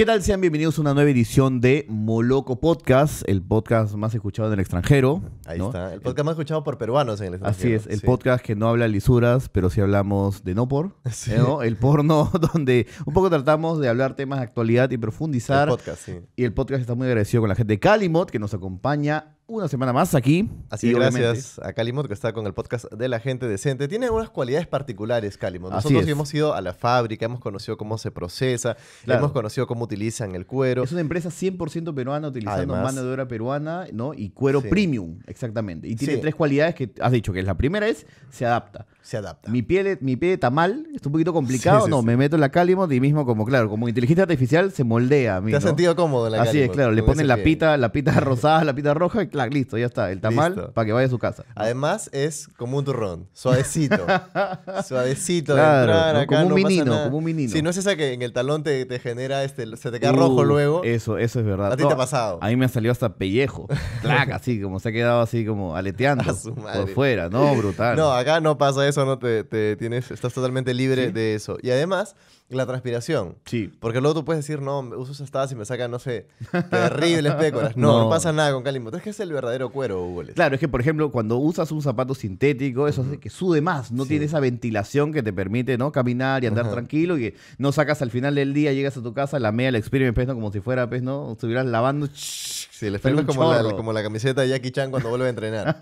¿Qué tal? Sean bienvenidos a una nueva edición de Moloco Podcast, el podcast más escuchado en el extranjero. Ahí está, el podcast más escuchado por peruanos en el extranjero. Así es, el podcast que no habla lisuras, pero sí hablamos de no por, el porno, donde un poco tratamos de hablar temas de actualidad y profundizar. podcast, Y el podcast está muy agradecido con la gente de Calimot, que nos acompaña una semana más aquí. Así que gracias a Calimot que está con el podcast de la gente decente. Tiene unas cualidades particulares Calimot. Nosotros hemos ido a la fábrica, hemos conocido cómo se procesa, hemos conocido cómo utilizan el cuero. Es una empresa 100% peruana utilizando mano de obra peruana ¿no? y cuero premium, exactamente. Y tiene tres cualidades que has dicho, que la primera es se adapta se adapta. Mi piel, mi piel está mal es un poquito complicado. no, me meto en la Calimod... y mismo, como claro, como inteligencia artificial se moldea. A Te has sentido cómodo la la Así es, claro. Le ponen la pita, la pita rosada, la pita roja y clac, listo, ya está. El tamal para que vaya a su casa. Además, es como un turrón, suavecito. suavecito, claro, entrar, como, un minino. como un minino. Si no es esa que en el talón te, genera, este, se te queda uh, rojo luego. Eso, eso es verdad. A ti te ha pasado. A mí me ha salido hasta pellejo. clac, así, como se ha quedado así como aleteando por fuera. No, brutal. No, acá no pasa eso eso, ¿no? Te, tienes, estás totalmente libre de eso. Y además, la transpiración. Sí. Porque luego tú puedes decir, no, uso esas tabas y me sacan, no sé, terribles pécoras. No, no, pasa nada con Calimbo. Es que es el verdadero cuero, Hugo. Claro, es que, por ejemplo, cuando usas un zapato sintético, eso hace que sude más. No tiene esa ventilación que te permite, ¿no? Caminar y andar tranquilo y que no sacas al final del día, llegas a tu casa, la mea la experimento ¿no? Como si fuera, pues, ¿no? Estuvieras lavando. Sí, le falta como la, camiseta de Jackie Chan cuando vuelve a entrenar.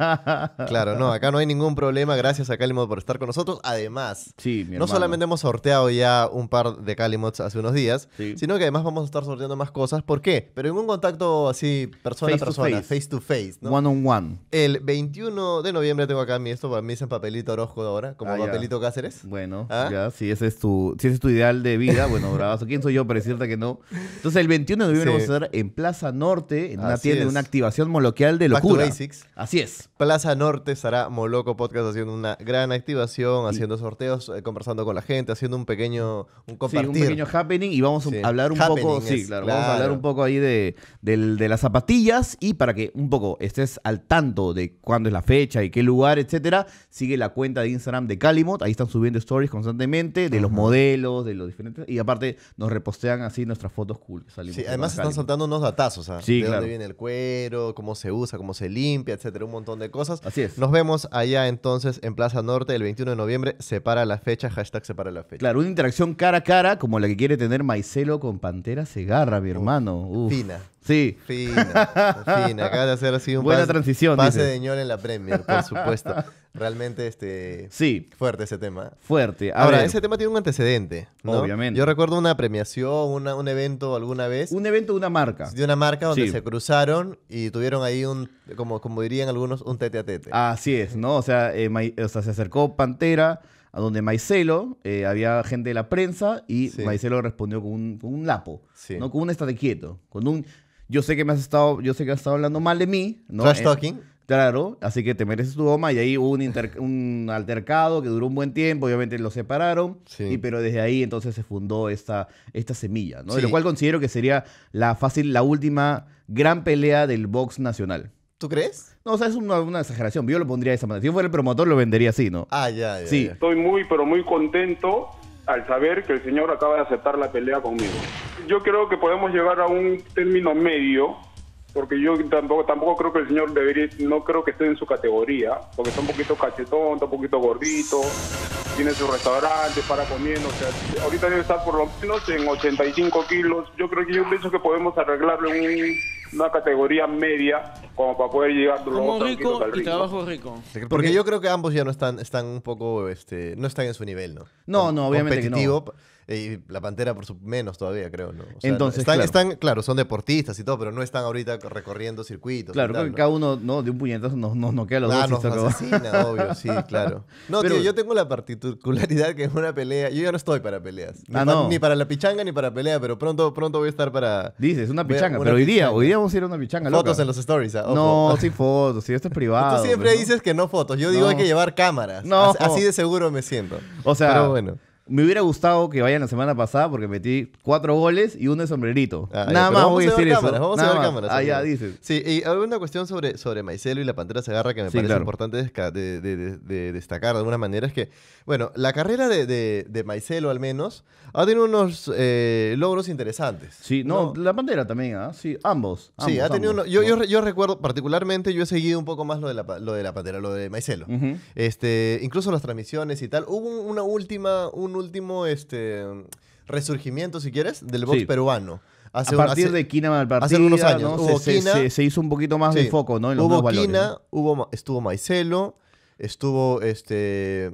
claro, no, acá no hay ningún problema. Gracias a Calimot por estar con nosotros. Además, no solamente hemos sorteado ya un par de Calimots hace unos días, sino que además vamos a estar sorteando más cosas. ¿Por qué? Pero en un contacto así, persona a persona, face. to face. One on one. El 21 de noviembre tengo acá mi esto, para mí en papelito Orozco ahora, como ah, papelito Cáceres. Bueno, ¿Ah? ya, si ese, es tu, si es tu ideal de vida, bueno, bravazo. ¿Quién soy yo para decirte que no? Entonces, el 21 de noviembre vamos a estar en Plaza Norte, en atiende una activación moloquial de Basics. Así es. Plaza Norte estará Moloco Podcast haciendo una gran activación, haciendo sorteos, eh, conversando con la gente, haciendo un pequeño un un pequeño happening y vamos a hablar un poco, vamos a hablar un poco ahí de, de las zapatillas y para que un poco estés al tanto de cuándo es la fecha y qué lugar, etcétera, sigue la cuenta de Instagram de Calimot, ahí están subiendo stories constantemente de los modelos, de los diferentes y aparte nos repostean así nuestras fotos cool. además están saltando unos datazos, ¿ah? Sí, claro el cuero, cómo se usa, cómo se limpia, etcétera, un montón de cosas. Así es. Nos vemos allá entonces en Plaza Norte el 21 de noviembre. Separa la fecha, hashtag separa la fecha. Claro, una interacción cara a cara como la que quiere tener Maicelo con Pantera Segarra, mi hermano. Fina. Sí. Fina, fina. Acaba de hacer así un Buena pase, transición, pase de ñol en la Premier, por supuesto. Realmente, este... Sí. Fuerte ese tema. Fuerte. Ahora, ese tema tiene un antecedente, Obviamente. Yo recuerdo una premiación, un evento alguna vez. Un evento de una marca. De una marca donde se cruzaron y tuvieron ahí un, como, como dirían algunos, un tete a tete. Así es, ¿no? O sea, eh, se acercó Pantera a donde Maicelo, eh, había gente de la prensa y Maicelo respondió con un, lapo, sí. ¿no? Con un estate quieto, con un... Yo sé que me has estado, yo sé que has estado hablando mal de mí, ¿no? Trash eh, talking. Claro, así que te mereces tu goma y ahí hubo un, altercado que duró un buen tiempo, obviamente lo separaron, pero desde ahí entonces se fundó esta, esta semilla, ¿no? lo cual considero que sería la fácil, la última gran pelea del box nacional. ¿Tú crees? No, o sea, es una, exageración. Yo lo pondría de esa manera. Si yo fuera el promotor, lo vendería así, ¿no? Ah, ya, ya. Sí. Estoy muy, pero muy contento al saber que el señor acaba de aceptar la pelea conmigo. Yo creo que podemos llegar a un término medio porque yo tampoco tampoco creo que el señor debería, no creo que esté en su categoría, porque está un poquito cachetón, un poquito gordito, tiene su restaurante, para comiendo, o sea, ahorita debe estar por lo menos en 85 kilos, yo creo que yo pienso que podemos arreglarlo en una categoría media como para poder llegar como rico, al rico y trabajo rico porque yo creo que ambos ya no están están un poco este no están en su nivel no no no, obviamente no y la Pantera, por su menos todavía, creo, ¿no? Entonces, están, claro. están, claro, son deportistas y todo, pero no están ahorita recorriendo circuitos. Claro, cada uno, ¿no? De un puñetazo nos no, no queda los nah, dos. Nos asesina, obvio, sí, claro. No, pero, tío, yo tengo la particularidad que es una pelea. Yo ya no estoy para peleas. Ah, ni, para la pichanga ni para pelea, pero pronto, pronto voy a estar para. Dices, una pichanga, pero hoy día, hoy día vamos a ir a una pichanga. Fotos en los stories, ah, No, sí, fotos, sí, esto es privado. Tú siempre dices que no fotos. Yo digo hay que llevar cámaras. No. Así, así de seguro me siento. O sea, pero bueno. Me hubiera gustado que vayan la semana pasada porque metí cuatro goles y uno de sombrerito. Ah, Nada más voy a decir Cámaras, vamos a ver cámaras. Ah, ya, dices. Sí, y alguna cuestión sobre, sobre Maicelo y la Pantera agarra que me parece importante de, destacar de alguna manera es que, bueno, la carrera de, de Maicelo al menos ha tenido unos eh, logros interesantes. Sí, no, la Pantera también, ¿ah? Sí, ambos. Sí, ha tenido yo, recuerdo particularmente, yo he seguido un poco más lo de la, lo Pantera, lo de Maicelo. este, incluso las transmisiones y tal. Hubo una última último este, resurgimiento, si quieres, del box peruano. a partir de Quina Malpartida, hace unos años, se, hizo un poquito más de foco, ¿no? hubo Quina, estuvo Maicelo, estuvo este eh,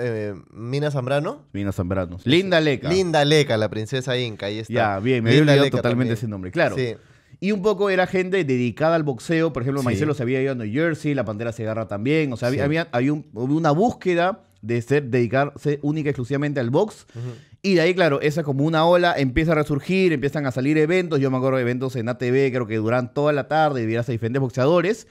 eh Mina Zambrano. Mina Zambrano. Linda Leca. Linda Leca, la princesa inca, ahí está. Ya, bien, me había olvidado totalmente ese nombre, claro. Y un poco era gente dedicada al boxeo, por ejemplo, Maicelo se había ido a New Jersey, la Pantera agarra también, o sea, había, había, había una búsqueda de ser, dedicarse única y exclusivamente al box. Y de ahí, claro, esa como una ola empieza a resurgir, empiezan a salir eventos. Yo me acuerdo de eventos en ATV, creo que duran toda la tarde, y a diferentes boxeadores.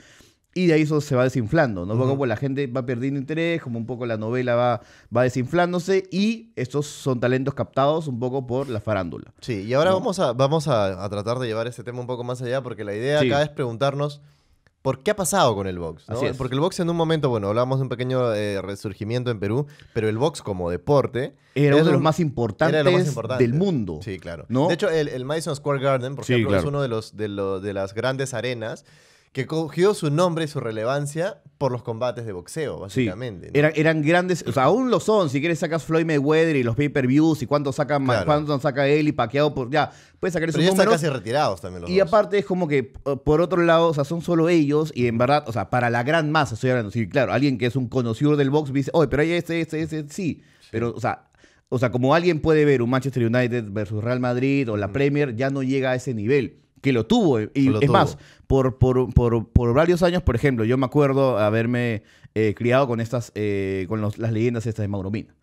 Y de ahí eso se va desinflando, ¿no? Un Poco la gente va perdiendo interés, como un poco la novela va, va desinflándose y estos son talentos captados un poco por la farándula. Sí, y ahora vamos, a, vamos a, tratar de llevar este tema un poco más allá porque la idea acá es preguntarnos por qué ha pasado con el box. Porque el box en un momento, bueno, hablábamos de un pequeño eh, resurgimiento en Perú, pero el box como deporte era, uno de los más importantes del mundo. Sí, claro. De hecho, el, Madison Square Garden, por ejemplo, es uno de las grandes arenas que cogió su nombre y su relevancia por los combates de boxeo, básicamente. Eran, grandes, o sea, aún lo son. Si quieres sacas Floyd Mayweather y los pay-per-views y cuánto saca, más cuánto saca él y paqueado por ya, puedes sacar esos Pero ya casi retirados también los Y aparte es como que por otro lado, o sea, son solo ellos y en verdad, o sea, para la gran masa estoy hablando, sí, claro, alguien que es un conocedor del box dice, "Oye, pero hay este, este, este, este" sí." Pero o sea, o sea, como alguien puede ver un Manchester United versus Real Madrid o la mm. Premier, ya no llega a ese nivel que lo tuvo. Y lo es más, por, por, por, por, varios años, por ejemplo, yo me acuerdo haberme eh, criado con estas, eh, con las leyendas estas de Mauro Mina.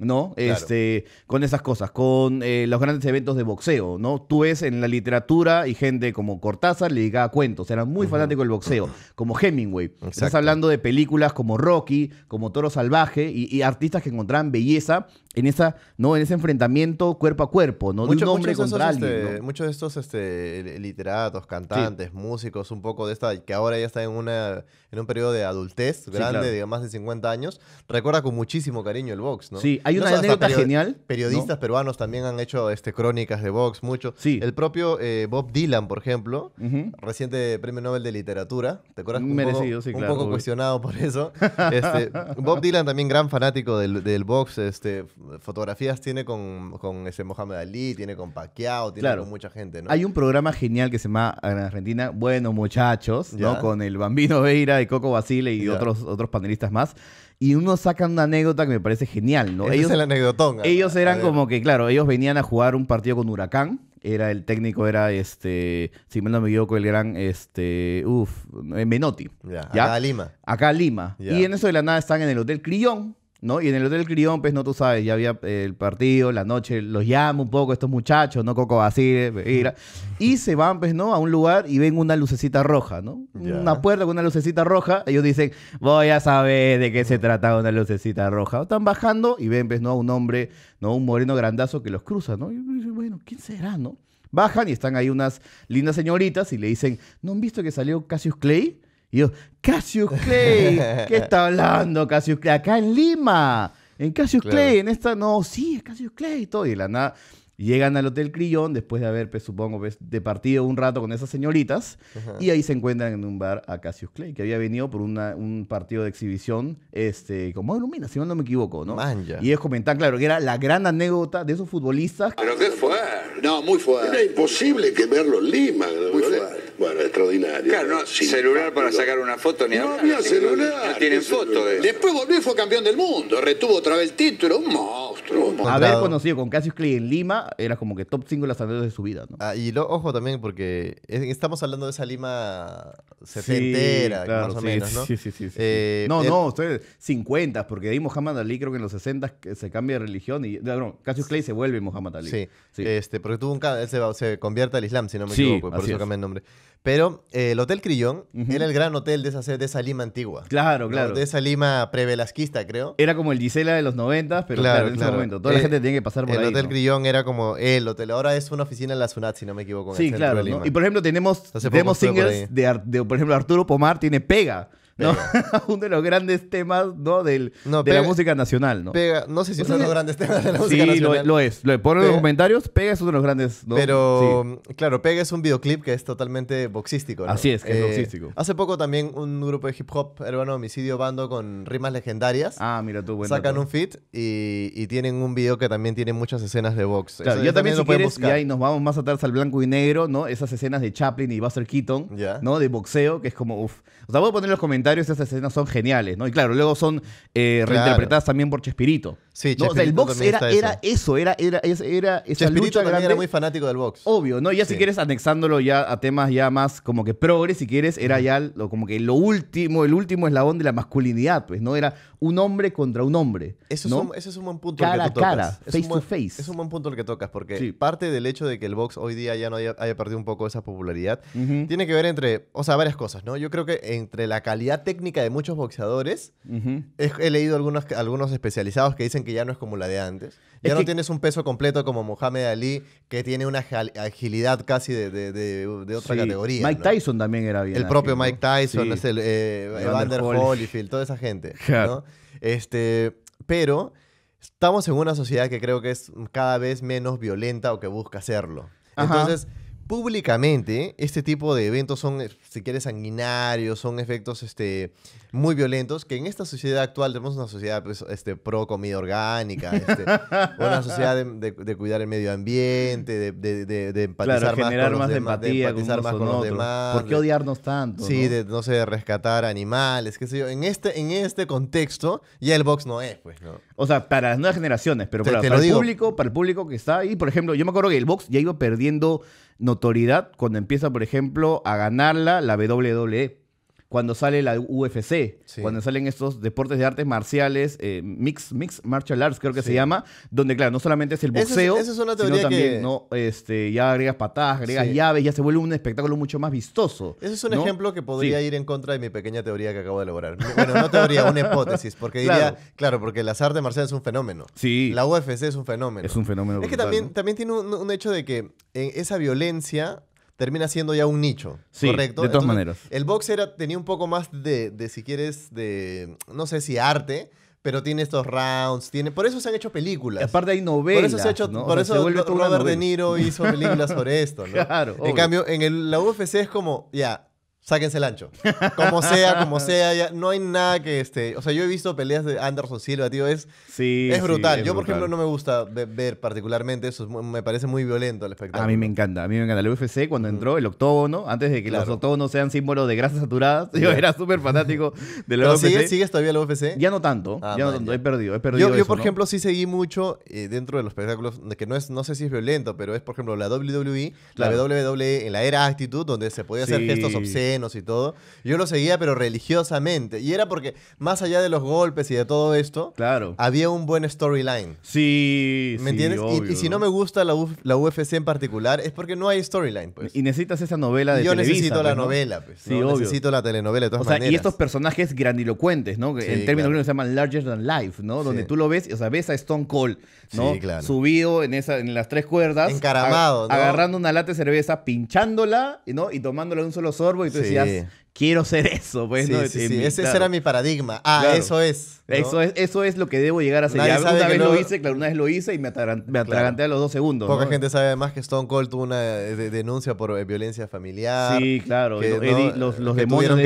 ¿no? Este, con esas cosas, con eh, los grandes eventos de boxeo, ¿no? Tú ves en la literatura y gente como Cortázar le a cuentos, era muy fanático del boxeo, como Hemingway. Estás hablando de películas como Rocky, como Toro Salvaje y, artistas que encontraban belleza en esa, ¿no? En ese enfrentamiento cuerpo a cuerpo, ¿no? Mucho, esos, este, Muchos de estos este, literatos, cantantes, músicos, un poco de esta, que ahora ya está en una en un periodo de adultez grande, digamos más de 50 años, recuerda con muchísimo cariño el box, ¿no? Sí, hay una anécdota genial. Periodistas peruanos también han hecho este, crónicas de Vox, mucho. Sí. El propio eh, Bob Dylan, por ejemplo, reciente premio Nobel de Literatura, ¿te acuerdas? Un Merecido, poco, Un poco cuestionado por eso. Este, Bob Dylan también gran fanático del, box. Vox, este, fotografías tiene con, con ese Mohamed Ali, tiene con Pacquiao, tiene con mucha gente, Hay un programa genial que se llama Argentina, Bueno Muchachos, ¿no? Con el Bambino Veira y Coco Basile y otros, otros panelistas más. Y uno saca una anécdota que me parece genial, ¿no? ellos, el anecdotón. Ellos eran como que, claro, ellos venían a jugar un partido con Huracán. Era el técnico, era este, si mal no me equivoco, el gran este, uff, eh, Menotti. Acá a Lima. Acá a Lima. Y en eso de la nada están en el Hotel crión y en el Hotel Crión, pues no tú sabes, ya había eh, el partido, la noche, los llamo un poco estos muchachos, ¿no? Coco Basile, y se van, pues, ¿no? A un lugar y ven una lucecita roja, ¿no? Una puerta con una lucecita roja, ellos dicen, voy a saber de qué se trata una lucecita roja. están bajando y ven, pues, ¿no? A un hombre, ¿no? Un moreno grandazo que los cruza, ¿no? Y dicen, bueno, ¿quién será, no? Bajan y están ahí unas lindas señoritas y le dicen, ¿no han visto que salió Cassius Clay? Y yo, Cassius Clay, ¿qué está hablando Cassius Clay? Acá en Lima, en Cassius Clay, en esta, no, sí, es Cassius Clay y todo. Y la nada, llegan al Hotel Crillón después de haber, pues, supongo, pues, de partido un rato con esas señoritas. Y ahí se encuentran en un bar a Cassius Clay, que había venido por una, un partido de exhibición, este, como Lumina, si no me equivoco, ¿no? Y es comentan, claro, que era la gran anécdota de esos futbolistas. Pero qué fue. No, muy fuerte. Era imposible que verlo en Lima. Muy fuerte. Bueno, extraordinario. Claro, no, eh, celular para sacar una foto ni No había celular. No tienen foto Después volvió y fue campeón del mundo. Retuvo otra vez el título. Un monstruo. Un monstruo. Haber conocido con Cassius Clay en Lima era como que top 5 de las anécdotas de su vida. ¿no? Ah, y ojo también, porque estamos hablando de esa Lima setentera, más o menos, ¿no? Sí, sí, sí. sí eh, no, eh, no, estoy 50, porque ahí Muhammad Ali creo que en los 60 se cambia de religión y. No, Cassius Clay se vuelve Muhammad Ali. Sí, Este, porque tuvo un. Él se, se, convierte al Islam, si no me equivoco, por eso cambia el nombre. Pero eh, el Hotel Crillón era el gran hotel de esa, de esa Lima antigua. Claro, claro. De esa Lima prevelasquista, creo. Era como el Gisela de los 90, pero claro, en ese momento. Toda la eh, gente tiene que pasar por el ahí. El Hotel Crillón era como el hotel. Ahora es una oficina en la SUNAT, si no me equivoco. sí, claro. Y por ejemplo, tenemos, tenemos singles de, de, por ejemplo, Arturo Pomar tiene Pega. ¿no? uno de los grandes temas ¿no? Del, de la música nacional. ¿no? no sé si es uno de los grandes temas de la música nacional. Sí, lo, es. ponlo en los comentarios. Pega es uno de los grandes. Pero, claro, Pega es un videoclip que es totalmente boxístico. Así es, que es eh, boxístico. Hace poco también un grupo de hip hop Hermano Homicidio Bando, con rimas legendarias. Ah, mira tú, bueno. Sacan un fit y, tienen un video que también tiene muchas escenas de box. yo también, lo puedo buscar. y ahí nos vamos más atrás al blanco y negro, ¿no? Esas escenas de Chaplin y Buster Keaton, ¿no? De boxeo, que es como, uff. O sea, voy a poner en los comentarios esas escenas son geniales, ¿no? Y claro, luego son eh, reinterpretadas también por Chespirito. Sí, el box era, eso, era, era, era Chespirito lucha era muy fanático del box. Obvio, ¿no? Y ya si quieres anexándolo ya a temas ya más como que progres, si quieres, era ya lo, como que lo último, el último eslabón de la masculinidad, pues, ¿no? Era un hombre contra un hombre. Eso, es, un, buen punto. Cara a cara, es face to face. Es un buen punto el que tocas, porque parte del hecho de que el box hoy día ya no haya, perdido un poco esa popularidad, tiene que ver entre, o sea, varias cosas, ¿no? Yo creo que entre la calidad técnica de muchos boxeadores, he, leído algunos, algunos especializados que dicen que ya no es como la de antes. Ya no tienes un peso completo como Mohamed Ali, que tiene una agilidad casi de, otra categoría. Mike Tyson también era bien. El propio Mike Tyson, el, eh, Evander Holyfield, toda esa gente. ¿no? Este, pero estamos en una sociedad que creo que es cada vez menos violenta o que busca hacerlo. Entonces, públicamente este tipo de eventos son, eh, si quieres, sanguinarios, son efectos este, muy violentos, que en esta sociedad actual tenemos una sociedad pues, este, pro comida orgánica, este, una sociedad de, cuidar el medio ambiente, de, empatizar más, con los demás, ¿Por qué odiarnos tanto? Sí, de, no sé, rescatar animales, qué sé yo. En este, en este contexto ya el box no es, pues, O sea, para las nuevas generaciones, pero para, el público, para el público que está ahí, por ejemplo, yo me acuerdo que el box ya iba perdiendo notoriedad cuando empieza, por ejemplo, a ganarla la WWE cuando sale la UFC, cuando salen estos deportes de artes marciales, eh, mix, mix martial arts creo que se llama, donde claro, no solamente es el boxeo, sino también este, ya agregas patadas, agregas llaves, ya se vuelve un espectáculo mucho más vistoso. Ese es un ejemplo que podría ir en contra de mi pequeña teoría que acabo de elaborar. Bueno, no teoría, una hipótesis, porque diría, claro, porque las artes marciales es un fenómeno. Sí. La UFC es un fenómeno. Es un fenómeno. Es que también, también tiene un, hecho de que en eh, esa violencia termina siendo ya un nicho. Sí, correcto. De todas maneras. El box era, tenía un poco más de, si quieres, de, no sé si arte, pero tiene estos rounds, tiene, por eso se han hecho películas. aparte hay novelas. Por eso se ha hecho, ¿no? por Robert De Niro hizo películas sobre esto, ¿no? Claro. En cambio, en la UFC es como, ya, sáquense el ancho. Como sea, como sea, no hay nada que este, o sea, yo he visto peleas de Anderson Silva, tío, es es brutal. yo por ejemplo no me gusta ver particularmente eso, me parece muy violento el espectáculo. A mí me encanta, a mí me encanta El UFC cuando entró el octógono, antes de que los octógonos sean símbolos de grasas saturadas, yo era súper fanático de UFC. Sigues, todavía el UFC? Ya no tanto, ah, ya no tanto, he perdido, he perdido Yo, por ejemplo sí seguí mucho eh, dentro de los espectáculos que no es no sé si es violento, pero es por ejemplo la WWE, la WWE en la era Actitud donde se podía hacer gestos obscenos y todo, yo lo seguía pero religiosamente. Y era porque más allá de los golpes y de todo esto, claro. había un buen storyline. Sí, ¿Me entiendes? Y, si no me gusta la, UFC en particular es porque no hay storyline. Pues. Y necesitas esa novela de televisión. Yo necesito pues, la novela, pues. Sí, obvio. Necesito la telenovela de todas o sea, Y estos personajes grandilocuentes, ¿no? en términos que se llaman larger than life, ¿no? Donde tú lo ves, o sea, ves a Stone Cold, ¿no? Sí, claro. Subido en, esa, en las tres cuerdas. Encaramado, Agarrando una lata de cerveza, pinchándola, ¿no? Y tomándola en un solo sorbo. Y sí quiero ser eso, pues, sí, este, Ese, era mi paradigma. Ah, eso es, eso es. Eso es lo que debo llegar a ser. una vez lo... hice, claro, una vez lo hice y me, atraganté a los dos segundos. Poca gente sabe además que Stone Cold tuvo una eh, denuncia por eh, violencia familiar. Sí, claro. los, tuvieron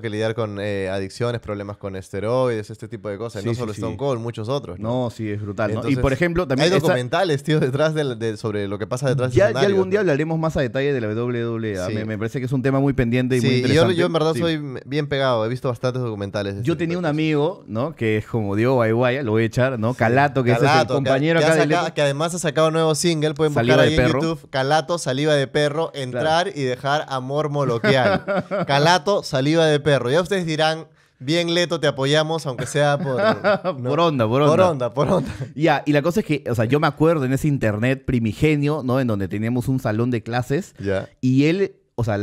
que lidiar, con eh, adicciones, problemas con esteroides, este tipo de cosas. no solo Stone Cold, muchos otros. No, sí, es brutal. y por ejemplo, también... Hay documentales, tío, detrás de, sobre lo que pasa detrás ya, Ya algún día hablaremos más a detalle de la WWE. Me, parece que es un tema muy pendiente y Sí, Yo, en verdad soy bien pegado, he visto bastantes documentales. Yo tenía un amigo, ¿no? Que es como Diego Guayguaya, lo voy a echar, ¿no? Calato, que es el compañero que, acá de ha que además ha sacado nuevo single, pueden buscar ahí YouTube, Calato, saliva de perro, entrar y dejar amor moloquial. Calato, saliva de perro. Ya ustedes dirán, Bien, Leto, te apoyamos, aunque sea por, por onda, por onda. Por onda, Ya, y la cosa es que, o sea, yo me acuerdo en ese internet primigenio, ¿no? En donde teníamos un salón de clases. Y él o sea,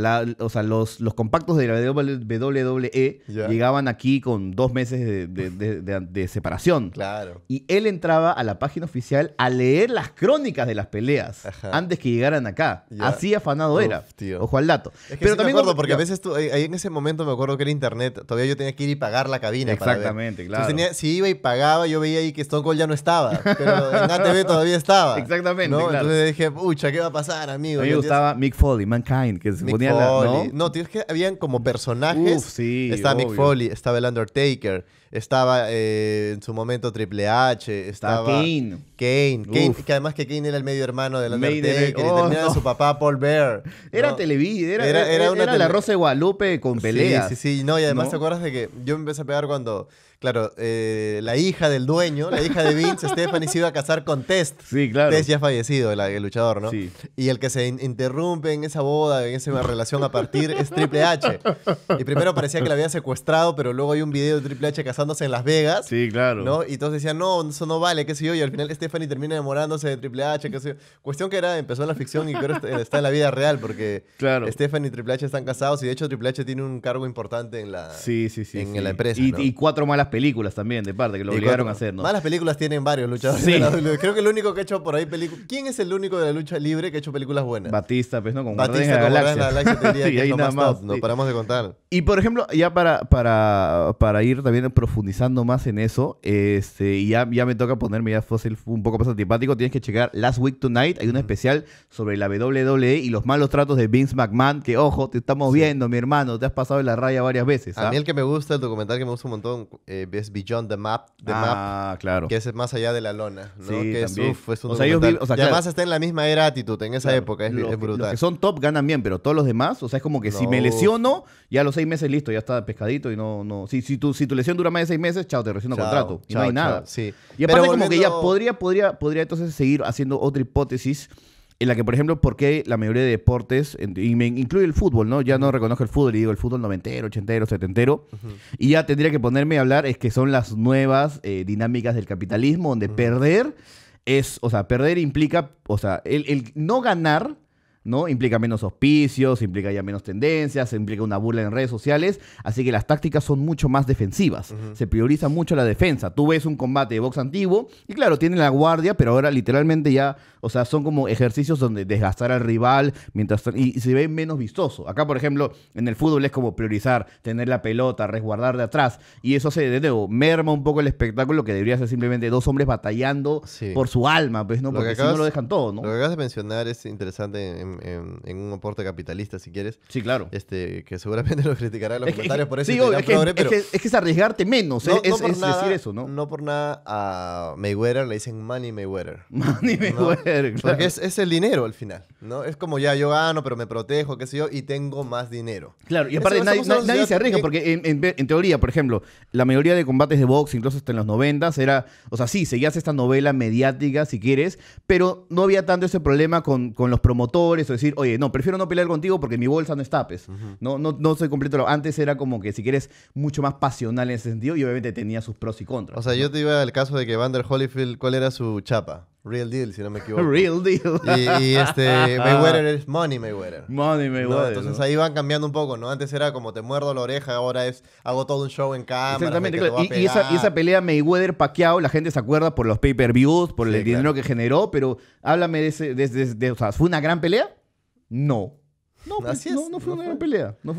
los, compactos de la WWE llegaban aquí con dos meses de, separación. Claro. Y él entraba a la página oficial a leer las crónicas de las peleas antes que llegaran acá. Así afanado era. Tío. Ojo al dato. Pero también. Me acuerdo, porque a veces tú, ahí en ese momento me acuerdo que era internet, todavía yo tenía que ir y pagar la cabina. Exactamente, claro. si iba y pagaba, yo veía ahí que Stone Cold ya no estaba. Pero en ATV todavía estaba. Exactamente. Entonces dije, pucha, ¿qué va a pasar, amigo? A mí me gustaba Mick Foley, Mankind, que es ¿no? ¿no? que habían como personajes. estaba Mick Foley, estaba el Undertaker, estaba eh, en su momento Triple H, estaba Kane. Kane, que además que Kane era el medio hermano de la Undertaker que su papá Paul Bear. Era Televid, era, era, era, una de la Rosa de Guadalupe con peleas. Sí, sí, sí. No, y además te acuerdas de que yo me empecé a pegar cuando claro, eh, la hija del dueño, la hija de Vince, Stephanie, se iba a casar con Test. Sí, claro. Test ya fallecido, el, luchador, ¿no? Y el que se interrumpe en esa boda, en esa relación a partir, es Triple H. Y primero parecía que la había secuestrado, pero luego hay un video de Triple H casado en Las Vegas. Sí, claro. ¿no? Y todos decían, no, eso no vale, qué sé yo. Y al final Stephanie termina enamorándose de Triple H, qué Cuestión que era, empezó en la ficción y creo está en la vida real porque claro. Stephanie y Triple H están casados y de hecho Triple H tiene un cargo importante en la, sí, sí, en, la empresa. Y, cuatro malas películas también, de parte, que lo obligaron a hacer, Malas películas tienen varios luchadores. Creo que el único que ha hecho por ahí películas. ¿Quién es el único de la lucha libre que ha hecho películas buenas? Batista, pues, ¿no? Con Batista, con la Galaxia. y ahí nada más. paramos de contar. Y por ejemplo, ya para, para, para ir también profundizando profundizando más en eso. Este, y ya, ya me toca ponerme ya fósil un poco más antipático. Tienes que checar Last Week Tonight. Hay un especial sobre la WWE y los malos tratos de Vince McMahon. Que ojo, te estamos viendo, mi hermano. Te has pasado en la raya varias veces. A ¿ah? mí el que me gusta, el documental que me gusta un montón, eh, es Beyond the ah, Map. claro. Que es más allá de la lona. que es, uf, es un o sea, además está en la misma era actitud, en esa época. Es, brutal. Los que son top ganan bien, pero todos los demás, o sea, es como que si me lesiono, ya los seis meses listo, ya está pescadito y no. no. Si, si, tu, si tu lesión dura de seis meses, chao, te recibo contrato. y no hay nada. Y aparte, Pero como que ya podría, podría, podría entonces seguir haciendo otra hipótesis en la que, por ejemplo, por qué la mayoría de deportes, y incluye el fútbol, ¿no? Ya no reconozco el fútbol y digo el fútbol noventero, ochentero, setentero. Y ya tendría que ponerme a hablar, es que son las nuevas eh, dinámicas del capitalismo, donde perder es, o sea, perder implica, o sea, el no ganar ¿no? Implica menos auspicios, implica ya menos tendencias, implica una burla en redes sociales, así que las tácticas son mucho más defensivas, se prioriza mucho la defensa. Tú ves un combate de box antiguo y claro, tienen la guardia, pero ahora literalmente ya, o sea, son como ejercicios donde desgastar al rival mientras y, se ve menos vistoso. Acá, por ejemplo, en el fútbol es como priorizar, tener la pelota, resguardar de atrás y eso se de nuevo merma un poco el espectáculo que debería ser simplemente dos hombres batallando por su alma, pues no, porque si no lo dejan todo, ¿no? Lo que acabas de mencionar es interesante en en, un aporte capitalista, si quieres. Sí, claro. Este, que seguramente lo criticará en los comentarios, por eso es, que, es, arriesgarte menos, ¿eh? es, decir eso, ¿no? por nada a Mayweather le dicen Money Mayweather. Money Mayweather, Porque es, el dinero al final, ¿no? Es como ya yo gano, pero me protejo, qué sé yo, y tengo más dinero. Claro, y aparte nadie, se arriesga, porque en, teoría, por ejemplo, la mayoría de combates de box, incluso hasta en los 90, era, o sea, sí, seguías esta novela mediática, si quieres, pero no había tanto ese problema con los promotores eso decir, oye, no, prefiero no pelear contigo porque mi bolsa no está, pues". no, no, no soy completo. Antes era como que, si quieres, mucho más pasional en ese sentido y obviamente tenía sus pros y contras. O sea, yo te iba al caso de que Vander Holyfield, ¿cuál era su chapa? Real Deal, si no me equivoco. Real Deal. Y, este, Mayweather es Money Mayweather. Money Mayweather. Entonces ahí van cambiando un poco, ¿no? Antes era como te muerdo la oreja, ahora es hago todo un show en cámara. Exactamente, y, esa, esa, pelea mayweather paqueado la gente se acuerda por los pay-per-views, por el dinero que generó, pero háblame de ese, de, o sea, ¿fue una gran pelea? No. No, no, fue una gran eh, pelea. No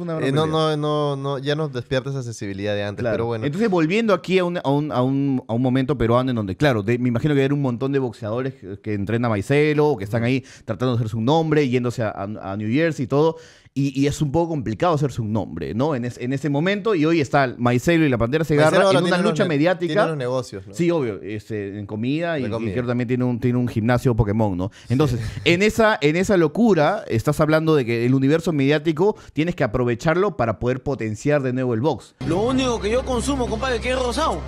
no, No, no, ya nos despierta esa sensibilidad de antes, pero bueno. Entonces, volviendo aquí a un, a un, a un, a un momento peruano en donde, claro, me imagino que hay un montón de boxeadores que, entrena a Maicelo, que están ahí tratando de hacer su nombre, yéndose a, a, New Jersey y todo y, es un poco complicado hacerse un nombre, ¿no? En, ese momento, y hoy está Maicelo y la Pantera Segarra en una lucha mediática. Tiene negocios, Sí, obvio, este, en comida, y, también tiene un, gimnasio Pokémon, ¿no? Entonces, en, esa, en esa locura, estás hablando de que el universo mediático tienes que aprovecharlo para poder potenciar de nuevo el box. Lo único que yo consumo, compadre, que es rosado.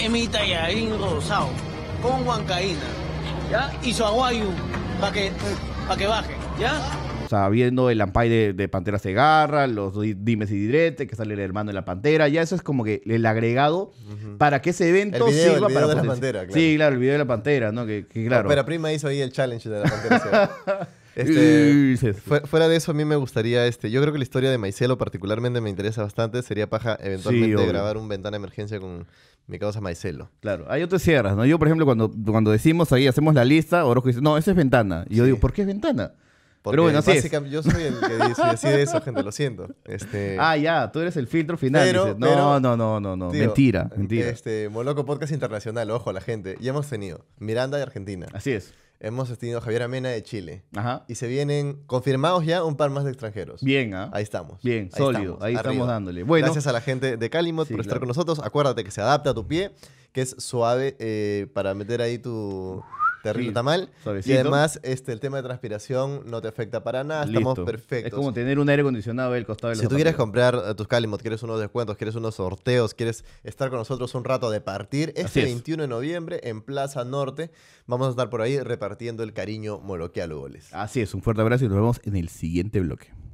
Es mi rosado, con guancaína. ¿ya? Y su para que, que baje, ¿ya? O sea, viendo el Ampai de, de, Pantera Segarra, los dimes y diretes, que sale el hermano de la Pantera, ya eso es como que el agregado para que ese evento el video De la Pantera, claro. Sí, claro, el video de la Pantera, ¿no? Pero Prima hizo ahí el challenge de la Pantera este, fuera de eso, a mí me gustaría, este, yo creo que la historia de Maicelo particularmente me interesa bastante. Sería paja eventualmente grabar un ventana de emergencia con mi causa Maicelo. Claro, ahí te cierras, ¿no? Yo, por ejemplo, cuando, cuando decimos ahí, hacemos la lista, Orojo dice, no, esa es ventana. Y yo digo, ¿por qué es ventana? Pero bueno, Yo soy el que dice, decide eso, gente, lo siento. Este... Ah, ya, tú eres el filtro final. No, no, no, no, no, mentira, eh, mentira. Este, Moloco Podcast Internacional, ojo, la gente. Ya hemos tenido Miranda de Argentina. Así es. Hemos tenido Javier Amena de Chile. Ajá. Y se vienen confirmados ya un par más de extranjeros. Bien, ¿ah? Ahí estamos. Bien, sólido. ahí estamos dándole. Gracias a la gente de Calimot por estar con nosotros. Acuérdate que se adapta a tu pie, que es suave eh, para meter ahí tu terrible está mal Y además, este, el tema de transpiración no te afecta para nada, estamos perfectos. Es como tener un aire acondicionado el costado de Si tú quieres comprar eh, tus Calimot, quieres unos descuentos, quieres unos sorteos, quieres estar con nosotros un rato de partir, este 21 de noviembre en Plaza Norte vamos a estar por ahí repartiendo el cariño moloquial, Goles. Así es, un fuerte abrazo y nos vemos en el siguiente bloque.